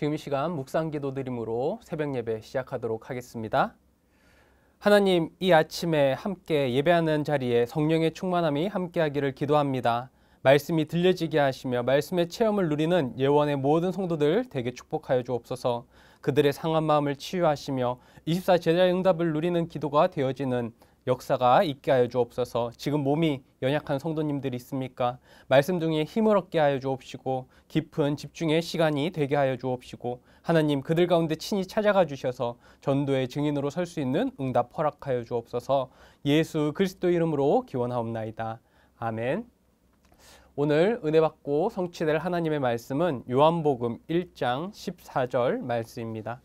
지금 이 시간 묵상 기도 드림으로 새벽 예배 시작하도록 하겠습니다. 하나님, 이 아침에 함께 예배하는 자리에 성령의 충만함이 함께하기를 기도합니다. 말씀이 들려지게 하시며 말씀의 체험을 누리는 예원의 모든 성도들 되게 축복하여 주옵소서. 그들의 상한 마음을 치유하시며 2 4제자 응답을 누리는 기도가 되어지는 역사가 있게 하여 주옵소서. 지금 몸이 연약한 성도님들이 있습니까? 말씀 중에 힘을 얻게 하여 주옵시고 깊은 집중의 시간이 되게 하여 주옵시고 하나님 그들 가운데 친히 찾아가 주셔서 전도의 증인으로 설 수 있는 응답 허락하여 주옵소서. 예수 그리스도 이름으로 기원하옵나이다. 아멘. 오늘 은혜 받고 성취될 하나님의 말씀은 요한복음 1장 14절 말씀입니다.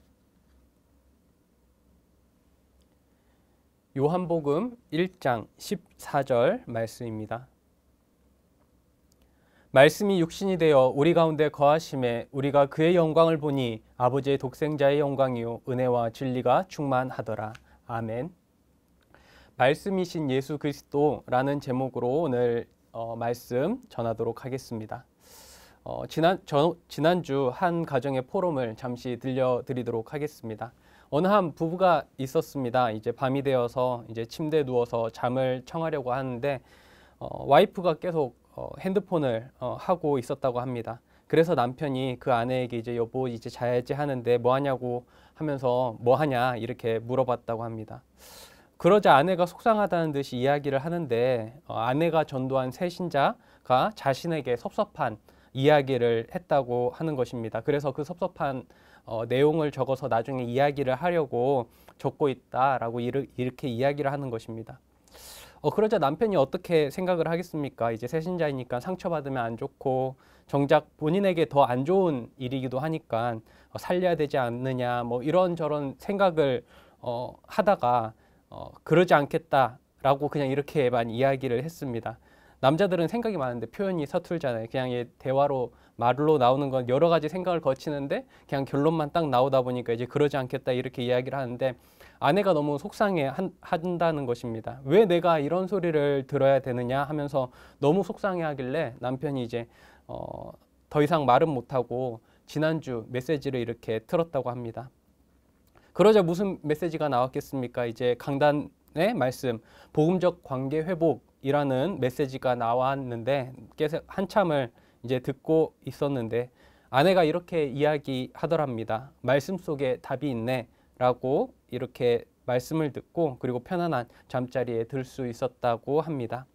요한복음 1장 14절 말씀입니다. 말씀이 육신이 되어 우리 가운데 거하심에 우리가 그의 영광을 보니 아버지의 독생자의 영광이요 은혜와 진리가 충만하더라. 아멘. 말씀이신 예수 그리스도라는 제목으로 오늘 어, 말씀 전하도록 하겠습니다. 어, 지난 저, 지난주 한 가정의 포럼을 잠시 들려드리도록 하겠습니다. 어느 한 부부가 있었습니다. 이제 밤이 되어서 이제 침대에 누워서 잠을 청하려고 하는데 어, 와이프가 계속 어, 핸드폰을 어, 하고 있었다고 합니다. 그래서 남편이 그 아내에게 이제 여보 이제 자야지 하는데 뭐 하냐고 하면서 뭐 하냐 이렇게 물어봤다고 합니다. 그러자 아내가 속상하다는 듯이 이야기를 하는데 어, 아내가 전도한 새 신자가 자신에게 섭섭한 이야기를 했다고 하는 것입니다. 그래서 그 섭섭한 어, 내용을 적어서 나중에 이야기를 하려고 적고 있다라고 이렇게 이야기를 하는 것입니다. 어, 그러자 남편이 어떻게 생각을 하겠습니까? 이제 새신자이니까 상처받으면 안 좋고 정작 본인에게 더 안 좋은 일이기도 하니까 어, 살려야 되지 않느냐 뭐 이런저런 생각을 어, 하다가 어, 그러지 않겠다라고 그냥 이렇게만 이야기를 했습니다. 남자들은 생각이 많은데 표현이 서툴잖아요. 그냥 대화로 말로 나오는 건 여러 가지 생각을 거치는데 그냥 결론만 딱 나오다 보니까 이제 그러지 않겠다 이렇게 이야기를 하는데 아내가 너무 속상해 한, 한다는 것입니다. 왜 내가 이런 소리를 들어야 되느냐 하면서 너무 속상해 하길래 남편이 이제 어, 더 이상 말은 못하고 지난주 메시지를 이렇게 틀었다고 합니다. 그러자 무슨 메시지가 나왔겠습니까? 이제 강단의 말씀, 보음적 관계 회복이라는 메시지가 나왔는데 한참을 이제 듣고 있었는데 아내가 이렇게 이야기하더랍니다. 말씀 속에 답이 있네 라고 이렇게 말씀을 듣고 그리고 편안한 잠자리에 들 수 있었다고 합니다.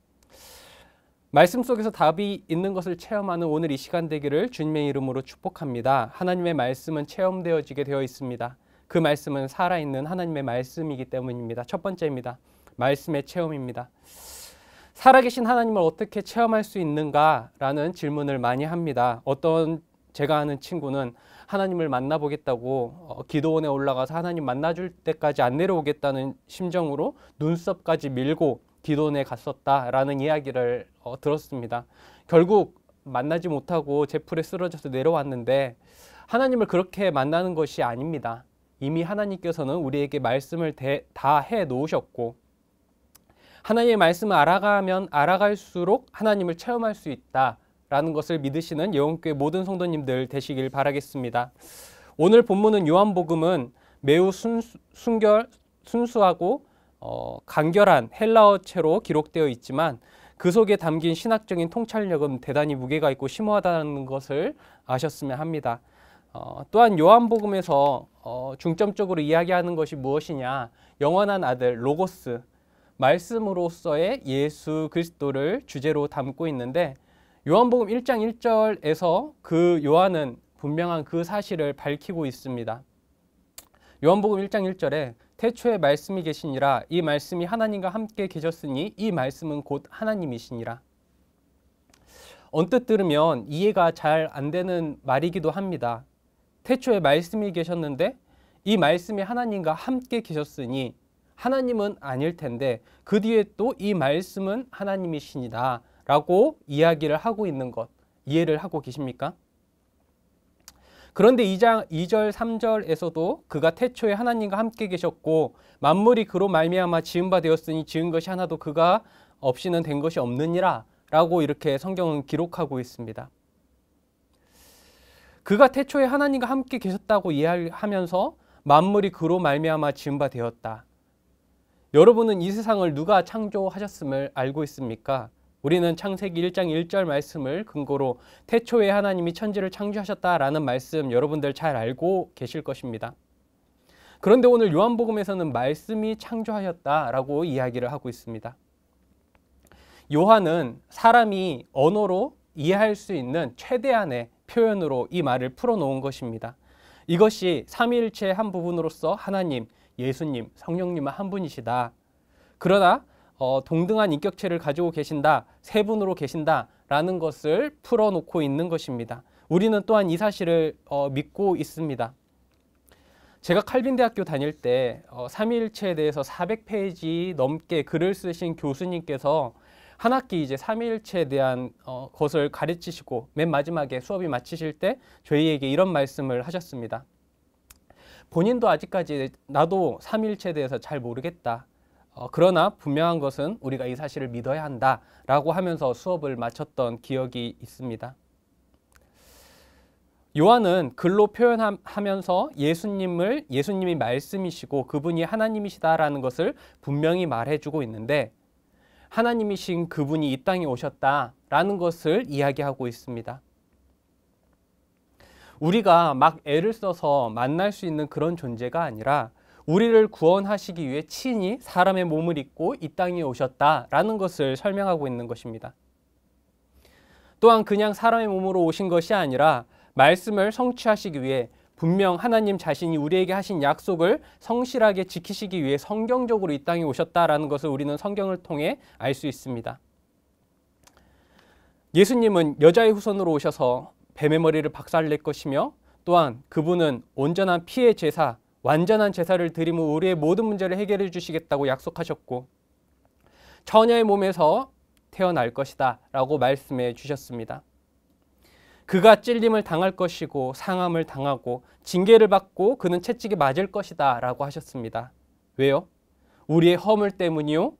말씀 속에서 답이 있는 것을 체험하는 오늘 이 시간 되기를 주님의 이름으로 축복합니다. 하나님의 말씀은 체험되어지게 되어 있습니다. 그 말씀은 살아있는 하나님의 말씀이기 때문입니다. 첫 번째입니다. 말씀의 체험입니다. 살아계신 하나님을 어떻게 체험할 수 있는가라는 질문을 많이 합니다. 어떤 제가 아는 친구는 하나님을 만나보겠다고 어, 기도원에 올라가서 하나님 만나줄 때까지 안 내려오겠다는 심정으로 눈썹까지 밀고 기도원에 갔었다라는 이야기를 어, 들었습니다. 결국 만나지 못하고 제풀에 쓰러져서 내려왔는데 하나님을 그렇게 만나는 것이 아닙니다. 이미 하나님께서는 우리에게 말씀을 다 해 놓으셨고 하나님의 말씀을 알아가면 알아갈수록 하나님을 체험할 수 있다라는 것을 믿으시는 예원교회 모든 성도님들 되시길 바라겠습니다. 오늘 본문은 요한복음은 매우 순수, 순결, 순수하고 어, 간결한 헬라어체로 기록되어 있지만 그 속에 담긴 신학적인 통찰력은 대단히 무게가 있고 심오하다는 것을 아셨으면 합니다. 어, 또한 요한복음에서 어, 중점적으로 이야기하는 것이 무엇이냐 영원한 아들 로고스 말씀으로서의 예수 그리스도를 주제로 담고 있는데 요한복음 1장 1절에서 그 요한은 분명한 그 사실을 밝히고 있습니다. 요한복음 1장 1절에 태초에 말씀이 계시니라 이 말씀이 하나님과 함께 계셨으니 이 말씀은 곧 하나님이시니라. 언뜻 들으면 이해가 잘 안 되는 말이기도 합니다. 태초에 말씀이 계셨는데 이 말씀이 하나님과 함께 계셨으니 하나님은 아닐 텐데 그 뒤에 또 이 말씀은 하나님이시니다 라고 이야기를 하고 있는 것 이해를 하고 계십니까? 그런데 2장 2절 3절에서도 그가 태초에 하나님과 함께 계셨고 만물이 그로 말미암아 지은 바 되었으니 지은 것이 하나도 그가 없이는 된 것이 없느니라 라고 이렇게 성경은 기록하고 있습니다. 그가 태초에 하나님과 함께 계셨다고 이해하면서 만물이 그로 말미암아 지은 바 되었다. 여러분은 이 세상을 누가 창조하셨음을 알고 있습니까? 우리는 창세기 1장 1절 말씀을 근거로 태초에 하나님이 천지를 창조하셨다라는 말씀 여러분들 잘 알고 계실 것입니다. 그런데 오늘 요한복음에서는 말씀이 창조하였다라고 이야기를 하고 있습니다. 요한은 사람이 언어로 이해할 수 있는 최대한의 표현으로 이 말을 풀어놓은 것입니다. 이것이 삼위일체의 한 부분으로서 하나님, 예수님, 성령님은 한 분이시다. 그러나 어, 동등한 인격체를 가지고 계신다, 세 분으로 계신다라는 것을 풀어놓고 있는 것입니다. 우리는 또한 이 사실을 어, 믿고 있습니다. 제가 칼빈대학교 다닐 때 어, 삼위일체에 대해서 400페이지 넘게 글을 쓰신 교수님께서 한 학기 이제 삼위일체에 대한 어, 것을 가르치시고 맨 마지막에 수업이 마치실 때 저희에게 이런 말씀을 하셨습니다. 본인도 아직까지 나도 삼일체에 대해서 잘 모르겠다. 어, 그러나 분명한 것은 우리가 이 사실을 믿어야 한다라고 하면서 수업을 마쳤던 기억이 있습니다. 요한은 글로 표현하면서 예수님을 예수님이 말씀이시고 그분이 하나님이시다라는 것을 분명히 말해주고 있는데 하나님이신 그분이 이 땅에 오셨다라는 것을 이야기하고 있습니다. 우리가 막 애를 써서 만날 수 있는 그런 존재가 아니라 우리를 구원하시기 위해 친히 사람의 몸을 입고 이 땅에 오셨다라는 것을 설명하고 있는 것입니다. 또한 그냥 사람의 몸으로 오신 것이 아니라 말씀을 성취하시기 위해 분명 하나님 자신이 우리에게 하신 약속을 성실하게 지키시기 위해 성경적으로 이 땅에 오셨다라는 것을 우리는 성경을 통해 알 수 있습니다. 예수님은 여자의 후손으로 오셔서 뱀의 머리를 박살낼 것이며 또한 그분은 온전한 피의 제사, 완전한 제사를 드림으 우리의 모든 문제를 해결해 주시겠다고 약속하셨고 처녀의 몸에서 태어날 것이다 라고 말씀해 주셨습니다. 그가 찔림을 당할 것이고 상함을 당하고 징계를 받고 그는 채찍이 맞을 것이다 라고 하셨습니다. 왜요? 우리의 허물 때문이요?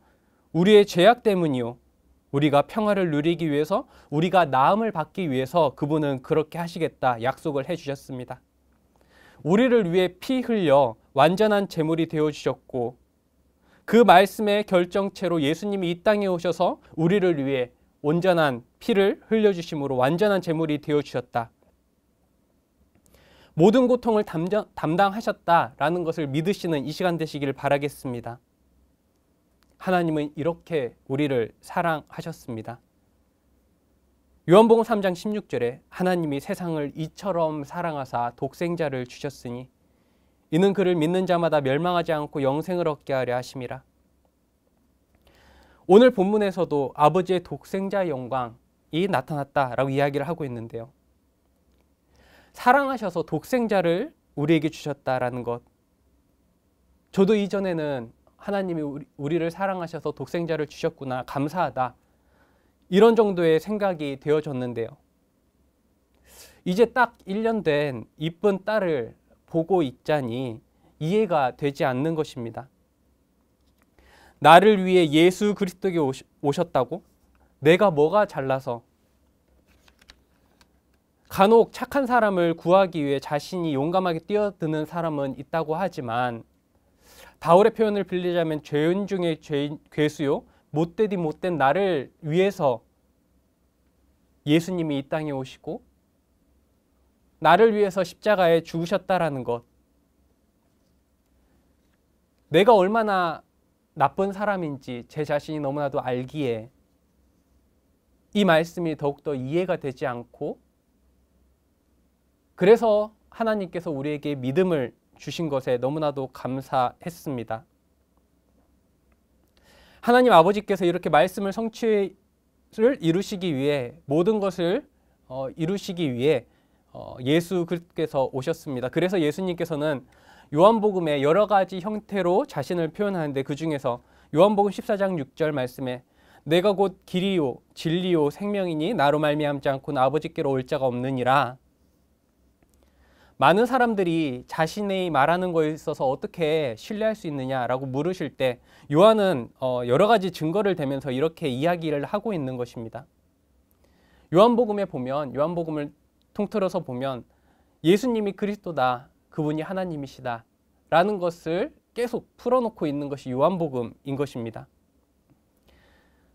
우리의 죄악 때문이요? 우리가 평화를 누리기 위해서 우리가 나음을 받기 위해서 그분은 그렇게 하시겠다 약속을 해주셨습니다. 우리를 위해 피 흘려 완전한 제물이 되어주셨고 그 말씀의 결정체로 예수님이 이 땅에 오셔서 우리를 위해 온전한 피를 흘려주심으로 완전한 제물이 되어주셨다. 모든 고통을 담당하셨다라는 것을 믿으시는 이 시간 되시길 바라겠습니다. 하나님은 이렇게 우리를 사랑하셨습니다. 요한복음 3장 16절에 하나님이 세상을 이처럼 사랑하사 독생자를 주셨으니 이는 그를 믿는 자마다 멸망하지 않고 영생을 얻게 하려 하심이라. 오늘 본문에서도 아버지의 독생자 영광이 나타났다라고 이야기를 하고 있는데요. 사랑하셔서 독생자를 우리에게 주셨다라는 것. 저도 이전에는 하나님이 우리, 우리를 사랑하셔서 독생자를 주셨구나 감사하다 이런 정도의 생각이 되어졌는데요. 이제 딱 1년 된 이쁜 딸을 보고 있자니 이해가 되지 않는 것입니다. 나를 위해 예수 그리스도께 오셨다고? 내가 뭐가 잘나서? 간혹 착한 사람을 구하기 위해 자신이 용감하게 뛰어드는 사람은 있다고 하지만 바울의 표현을 빌리자면 죄인 중에 죄인 괴수요 못되디 못된 나를 위해서 예수님이 이 땅에 오시고 나를 위해서 십자가에 죽으셨다라는 것. 내가 얼마나 나쁜 사람인지 제 자신이 너무나도 알기에 이 말씀이 더욱더 이해가 되지 않고 그래서 하나님께서 우리에게 믿음을 주신 것에 너무나도 감사했습니다. 하나님 아버지께서 이렇게 말씀을 성취를 이루시기 위해 모든 것을 어, 이루시기 위해 어, 예수 께서 오셨습니다. 그래서 예수님께서는 요한복음의 여러 가지 형태로 자신을 표현하는데 그 중에서 요한복음 14장 6절 말씀에 내가 곧 길이요 진리요 생명이니 나로 말미암지 않고는 아버지께로 올 자가 없느니라 많은 사람들이 자신의 말하는 거에 있어서 어떻게 신뢰할 수 있느냐라고 물으실 때 요한은 어, 여러 가지 증거를 대면서 이렇게 이야기를 하고 있는 것입니다. 요한복음에 보면 요한복음을 통틀어서 보면 예수님이 그리스도다. 그분이 하나님이시다. 라는 것을 계속 풀어놓고 있는 것이 요한복음인 것입니다.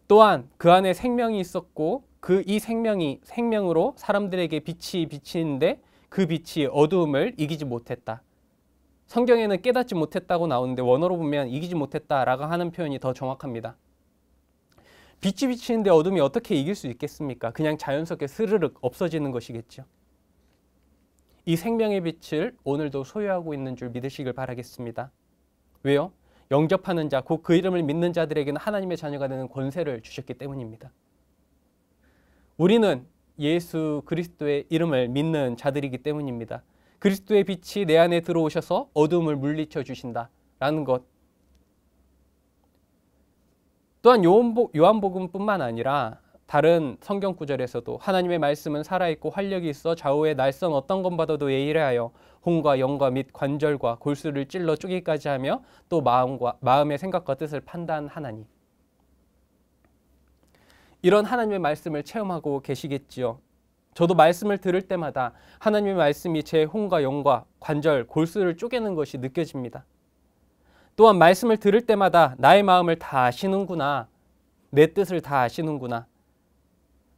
또한 그 안에 생명이 있었고 그 이 생명이 생명으로 사람들에게 빛이 비치는데 그 빛이 어두움을 이기지 못했다. 성경에는 깨닫지 못했다고 나오는데 원어로 보면 이기지 못했다라고 하는 표현이 더 정확합니다. 빛이 비치는데 어둠이 어떻게 이길 수 있겠습니까? 그냥 자연스럽게 스르륵 없어지는 것이겠죠. 이 생명의 빛을 오늘도 소유하고 있는 줄 믿으시길 바라겠습니다. 왜요? 영접하는 자, 곧 그 이름을 믿는 자들에게는 하나님의 자녀가 되는 권세를 주셨기 때문입니다. 우리는 예수 그리스도의 이름을 믿는 자들이기 때문입니다. 그리스도의 빛이 내 안에 들어오셔서 어둠을 물리쳐 주신다라는 것. 또한 요한복음뿐만 아니라 다른 성경 구절에서도 하나님의 말씀은 살아있고 활력이 있어 좌우의 날선 어떤 것보다도 예의하여 혼과 영과 및 관절과 골수를 찔러 쪼개까지 하며 또 마음과 마음의 생각과 뜻을 판단하나니 이런 하나님의 말씀을 체험하고 계시겠지요. 저도 말씀을 들을 때마다 하나님의 말씀이 제 혼과 영과 관절, 골수를 쪼개는 것이 느껴집니다. 또한 말씀을 들을 때마다 나의 마음을 다 아시는구나, 내 뜻을 다 아시는구나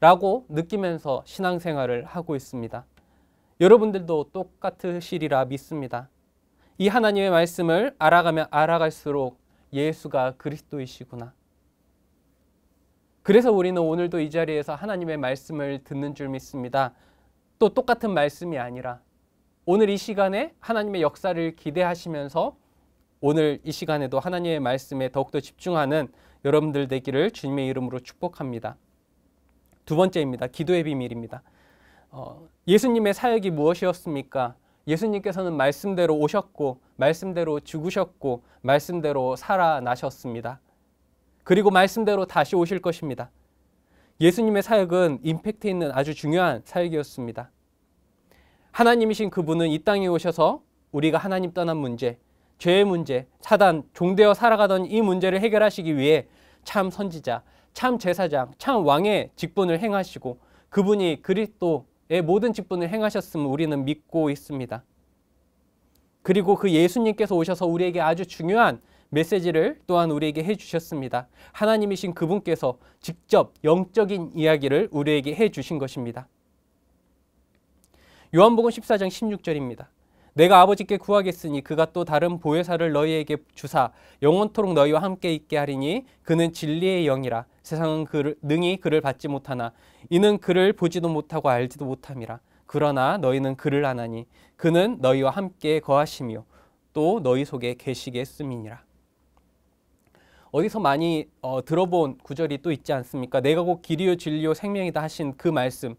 라고 느끼면서 신앙생활을 하고 있습니다. 여러분들도 똑같으시리라 믿습니다. 이 하나님의 말씀을 알아가면 알아갈수록 예수가 그리스도이시구나. 그래서 우리는 오늘도 이 자리에서 하나님의 말씀을 듣는 줄 믿습니다. 또 똑같은 말씀이 아니라 오늘 이 시간에 하나님의 역사를 기대하시면서 오늘 이 시간에도 하나님의 말씀에 더욱더 집중하는 여러분들 되기를 주님의 이름으로 축복합니다. 두 번째입니다. 기도의 비밀입니다. 어, 예수님의 사역이 무엇이었습니까? 예수님께서는 말씀대로 오셨고 말씀대로 죽으셨고 말씀대로 살아나셨습니다. 그리고 말씀대로 다시 오실 것입니다. 예수님의 사역은 임팩트 있는 아주 중요한 사역이었습니다. 하나님이신 그분은 이 땅에 오셔서 우리가 하나님 떠난 문제, 죄의 문제, 사단, 종되어 살아가던 이 문제를 해결하시기 위해 참 선지자, 참 제사장, 참 왕의 직분을 행하시고 그분이 그리스도의 모든 직분을 행하셨음을 우리는 믿고 있습니다. 그리고 그 예수님께서 오셔서 우리에게 아주 중요한 메시지를 또한 우리에게 해주셨습니다. 하나님이신 그분께서 직접 영적인 이야기를 우리에게 해주신 것입니다. 요한복음 14장 16절입니다. 내가 아버지께 구하겠으니 그가 또 다른 보혜사를 너희에게 주사 영원토록 너희와 함께 있게 하리니 그는 진리의 영이라 세상은 그를, 능히 그를 받지 못하나 이는 그를 보지도 못하고 알지도 못함이라 그러나 너희는 그를 아나니 그는 너희와 함께 거하시며 또 너희 속에 계시겠음이니라 어디서 많이 어, 들어본 구절이 또 있지 않습니까? 내가 곧 길이요 진리요 생명이다 하신 그 말씀.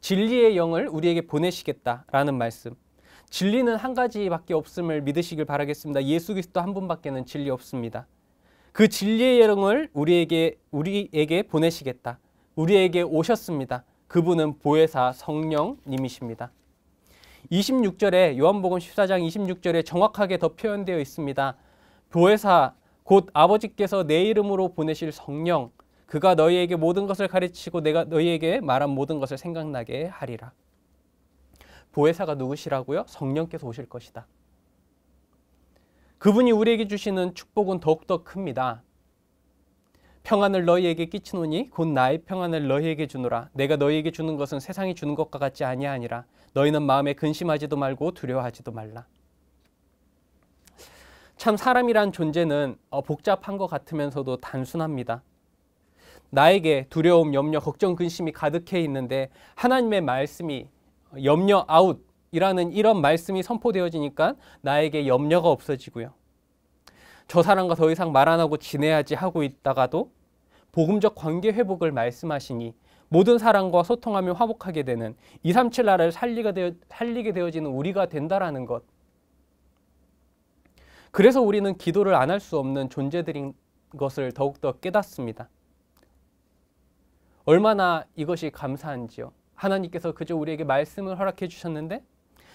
진리의 영을 우리에게 보내시겠다라는 말씀. 진리는 한 가지밖에 없음을 믿으시길 바라겠습니다. 예수 그리스도 한 분밖에는 진리 없습니다. 그 진리의 영을 우리에게 우리에게 보내시겠다. 우리에게 오셨습니다. 그분은 보혜사 성령님이십니다. 26절에 요한복음 14장 26절에 정확하게 더 표현되어 있습니다. 보혜사 곧 아버지께서 내 이름으로 보내실 성령 그가 너희에게 모든 것을 가르치고 내가 너희에게 말한 모든 것을 생각나게 하리라. 보혜사가 누구시라고요? 성령께서 오실 것이다. 그분이 우리에게 주시는 축복은 더욱더 큽니다. 평안을 너희에게 끼치노니 곧 나의 평안을 너희에게 주노라. 내가 너희에게 주는 것은 세상이 주는 것과 같지 아니하니라. 너희는 마음에 근심하지도 말고 두려워하지도 말라. 참 사람이란 존재는 어, 복잡한 것 같으면서도 단순합니다. 나에게 두려움, 염려, 걱정, 근심이 가득해 있는데 하나님의 말씀이 어, 염려 아웃이라는 이런 말씀이 선포되어지니까 나에게 염려가 없어지고요. 저 사람과 더 이상 말 안 하고 지내야지 하고 있다가도 복음적 관계 회복을 말씀하시니 모든 사람과 소통하며 화목하게 되는 237 나라를 살리게 되어지는 우리가 된다라는 것 그래서 우리는 기도를 안 할 수 없는 존재들인 것을 더욱더 깨닫습니다. 얼마나 이것이 감사한지요. 하나님께서 그저 우리에게 말씀을 허락해 주셨는데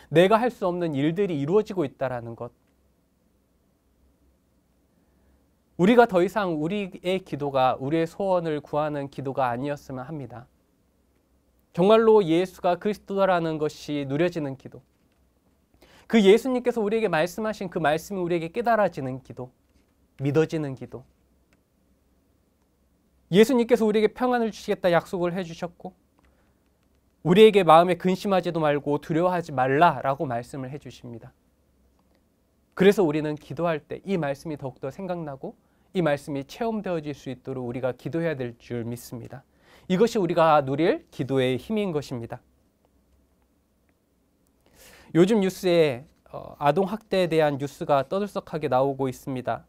내가 할 수 없는 일들이 이루어지고 있다라는 것. 우리가 더 이상 우리의 기도가 우리의 소원을 구하는 기도가 아니었으면 합니다. 정말로 예수가 그리스도라는 것이 누려지는 기도. 그 예수님께서 우리에게 말씀하신 그 말씀이 우리에게 깨달아지는 기도, 믿어지는 기도. 예수님께서 우리에게 평안을 주시겠다 약속을 해주셨고, 우리에게 마음에 근심하지도 말고 두려워하지 말라라고 말씀을 해주십니다. 그래서 우리는 기도할 때 이 말씀이 더욱더 생각나고 이 말씀이 체험되어질 수 있도록 우리가 기도해야 될 줄 믿습니다. 이것이 우리가 누릴 기도의 힘인 것입니다. 요즘 뉴스에 어, 아동 학대에 대한 뉴스가 떠들썩하게 나오고 있습니다.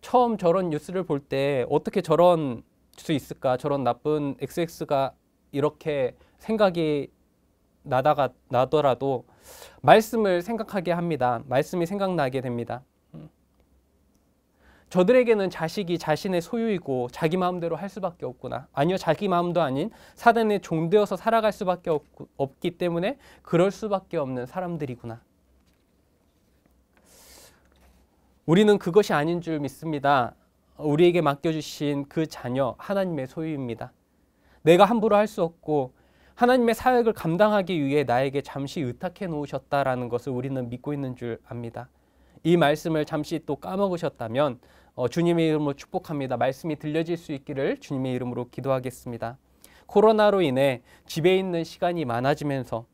처음 저런 뉴스를 볼 때 어떻게 저런 수 있을까? 저런 나쁜 XX가 이렇게 생각이 나다가 나더라도 말씀을 생각하게 합니다. 말씀이 생각나게 됩니다. 저들에게는 자식이 자신의 소유이고 자기 마음대로 할 수밖에 없구나. 아니요, 자기 마음도 아닌 사단에 종되어서 살아갈 수밖에 없, 없기 때문에 그럴 수밖에 없는 사람들이구나. 우리는 그것이 아닌 줄 믿습니다. 우리에게 맡겨주신 그 자녀, 하나님의 소유입니다. 내가 함부로 할 수 없고 하나님의 사역을 감당하기 위해 나에게 잠시 의탁해 놓으셨다라는 것을 우리는 믿고 있는 줄 압니다. 이 말씀을 잠시 또 까먹으셨다면 어, 주님의 이름으로 축복합니다. 말씀이 들려질 수 있기를 주님의 이름으로 기도하겠습니다. 코로나로 인해 집에 있는 시간이 많아지면서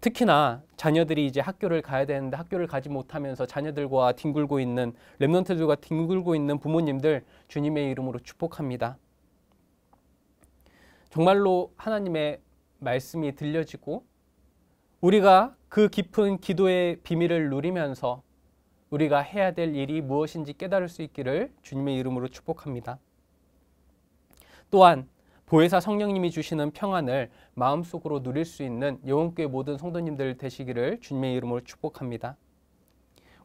특히나 자녀들이 이제 학교를 가야 되는데 학교를 가지 못하면서 자녀들과 뒹굴고 있는 랩런트들과 뒹굴고 있는 부모님들 주님의 이름으로 축복합니다. 정말로 하나님의 말씀이 들려지고 우리가 그 깊은 기도의 비밀을 누리면서 우리가 해야 될 일이 무엇인지 깨달을 수 있기를 주님의 이름으로 축복합니다. 또한 보혜사 성령님이 주시는 평안을 마음속으로 누릴 수 있는 영원교회 모든 성도님들 되시기를 주님의 이름으로 축복합니다.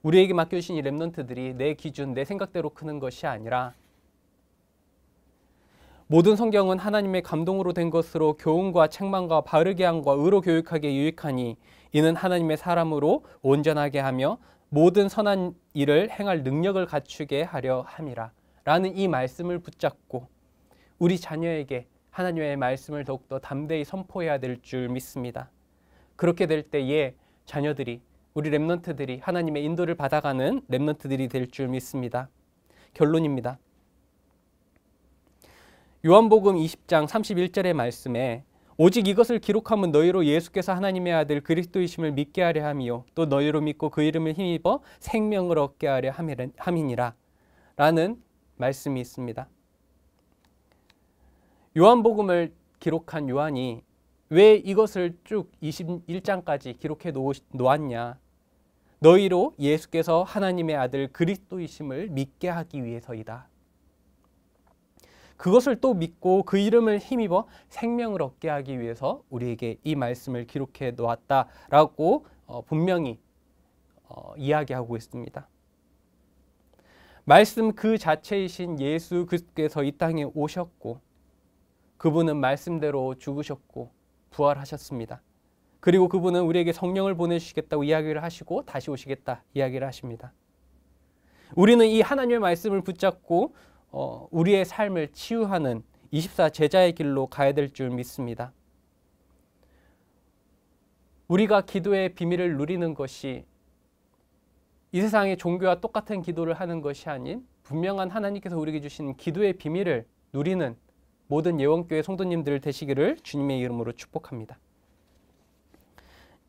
우리에게 맡겨주신 이 랩런트들이 내 기준, 내 생각대로 크는 것이 아니라 모든 성경은 하나님의 감동으로 된 것으로 교훈과 책망과 바르게 함과 의로 교육하게 유익하니 이는 하나님의 사람으로 온전하게 하며 모든 선한 일을 행할 능력을 갖추게 하려 함이라 라는 이 말씀을 붙잡고 우리 자녀에게 하나님의 말씀을 더욱더 담대히 선포해야 될 줄 믿습니다. 그렇게 될 때에 자녀들이 우리 렘런트들이 하나님의 인도를 받아가는 렘런트들이될 줄 믿습니다. 결론입니다. 요한복음 20장 31절의 말씀에 오직 이것을 기록함은 너희로 예수께서 하나님의 아들 그리스도이심을 믿게 하려 함이요 또 너희로 믿고 그 이름을 힘입어 생명을 얻게 하려 함이니라 라는 말씀이 있습니다. 요한복음을 기록한 요한이 왜 이것을 쭉 21장까지 기록해 놓았냐? 너희로 예수께서 하나님의 아들 그리스도이심을 믿게 하기 위해서이다. 그것을 또 믿고 그 이름을 힘입어 생명을 얻게 하기 위해서 우리에게 이 말씀을 기록해 놓았다라고 어, 분명히 어, 이야기하고 있습니다. 말씀 그 자체이신 예수 그께서이 땅에 오셨고 그분은 말씀대로 죽으셨고 부활하셨습니다. 그리고 그분은 우리에게 성령을 보내주시겠다고 이야기를 하시고 다시 오시겠다 이야기를 하십니다. 우리는 이 하나님의 말씀을 붙잡고 어, 우리의 삶을 치유하는 24 제자의 길로 가야 될 줄 믿습니다. 우리가 기도의 비밀을 누리는 것이 이 세상의 종교와 똑같은 기도를 하는 것이 아닌 분명한 하나님께서 우리에게 주신 기도의 비밀을 누리는 모든 예원교회 성도님들 되시기를 주님의 이름으로 축복합니다.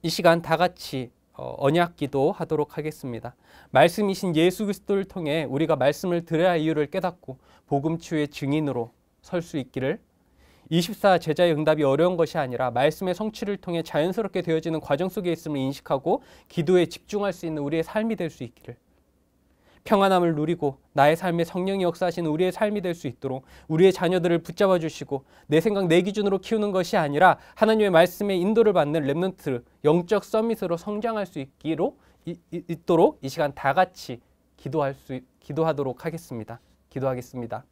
이 시간 다 같이 어, 언약기도 하도록 하겠습니다. 말씀이신 예수 그리스도를 통해 우리가 말씀을 들어야 할 이유를 깨닫고 복음 치유의 증인으로 설 수 있기를 24 제자의 응답이 어려운 것이 아니라 말씀의 성취를 통해 자연스럽게 되어지는 과정 속에 있음을 인식하고 기도에 집중할 수 있는 우리의 삶이 될 수 있기를 평안함을 누리고 나의 삶에 성령이 역사하신 우리의 삶이 될 수 있도록 우리의 자녀들을 붙잡아 주시고 내 생각 내 기준으로 키우는 것이 아니라 하나님의 말씀의 인도를 받는 렘넌트 영적 서밋으로 성장할 수 있기로 이, 있도록 이 시간 다 같이 기도할 수 기도하도록 하겠습니다. 기도하겠습니다.